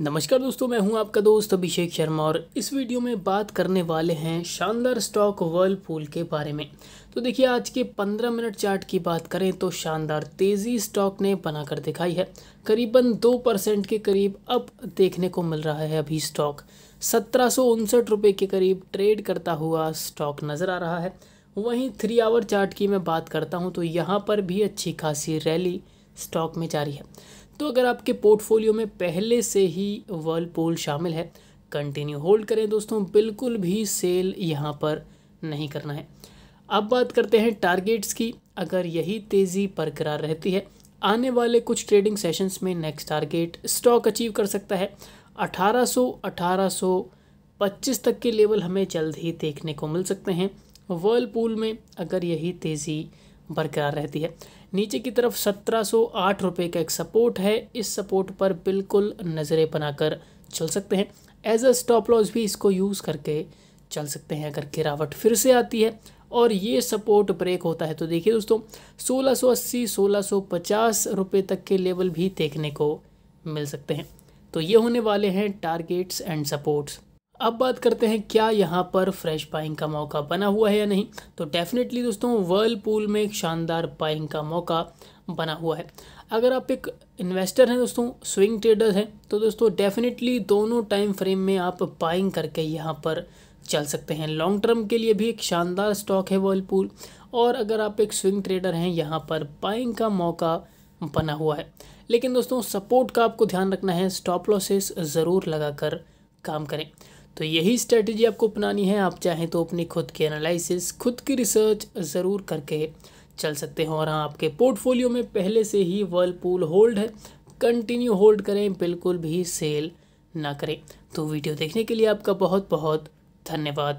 नमस्कार दोस्तों मैं हूं आपका दोस्त अभिषेक शर्मा और इस वीडियो में बात करने वाले हैं शानदार स्टॉक वर्लपूल के बारे में तो देखिए आज के 15 मिनट चार्ट की बात करें तो शानदार तेज़ी स्टॉक ने बनाकर दिखाई है करीबन दो परसेंट के करीब अप देखने को मिल रहा है अभी स्टॉक सत्रह रुपये के करीब ट्रेड करता हुआ स्टॉक नज़र आ रहा है वहीं थ्री आवर चार्ट की मैं बात करता हूँ तो यहाँ पर भी अच्छी खासी रैली स्टॉक में जारी है तो अगर आपके पोर्टफोलियो में पहले से ही वर्लपूल शामिल है कंटिन्यू होल्ड करें दोस्तों बिल्कुल भी सेल यहाँ पर नहीं करना है अब बात करते हैं टारगेट्स की अगर यही तेज़ी बरकरार रहती है आने वाले कुछ ट्रेडिंग सेशंस में नेक्स्ट टारगेट स्टॉक अचीव कर सकता है 1800 1825 तक के लेवल हमें जल्द ही देखने को मिल सकते हैं वर्लपूल में अगर यही तेज़ी बरकरार रहती है नीचे की तरफ सत्रह सौ आठ रुपये का एक सपोर्ट है इस सपोर्ट पर बिल्कुल नज़रें बनाकर चल सकते हैं एज अ स्टॉप लॉस भी इसको यूज़ करके चल सकते हैं अगर गिरावट फिर से आती है और ये सपोर्ट ब्रेक होता है तो देखिए दोस्तों 1680 1650 रुपए तक के लेवल भी देखने को मिल सकते हैं तो ये होने वाले हैं टारगेट्स एंड सपोर्ट्स अब बात करते हैं क्या यहाँ पर फ्रेश पाइंग का मौका बना हुआ है या नहीं तो डेफिनेटली दोस्तों वर्लपूल में एक शानदार पाइंग का मौका बना हुआ है अगर आप एक इन्वेस्टर हैं दोस्तों स्विंग ट्रेडर हैं तो दोस्तों डेफिनेटली दोनों टाइम फ्रेम में आप बाइंग करके यहाँ पर चल सकते हैं लॉन्ग टर्म के लिए भी एक शानदार स्टॉक है वर्लपूल और अगर आप एक स्विंग ट्रेडर हैं यहाँ पर बाइंग का मौका बना हुआ है लेकिन दोस्तों सपोर्ट का आपको ध्यान रखना है स्टॉप लॉसेस ज़रूर लगाकर काम करें तो यही स्ट्रेटजी आपको अपनानी है आप चाहें तो अपनी खुद की एनालिसिस खुद की रिसर्च ज़रूर करके चल सकते हैं और हाँ आपके पोर्टफोलियो में पहले से ही वर्लपूल होल्ड है कंटिन्यू होल्ड करें बिल्कुल भी सेल ना करें तो वीडियो देखने के लिए आपका बहुत बहुत धन्यवाद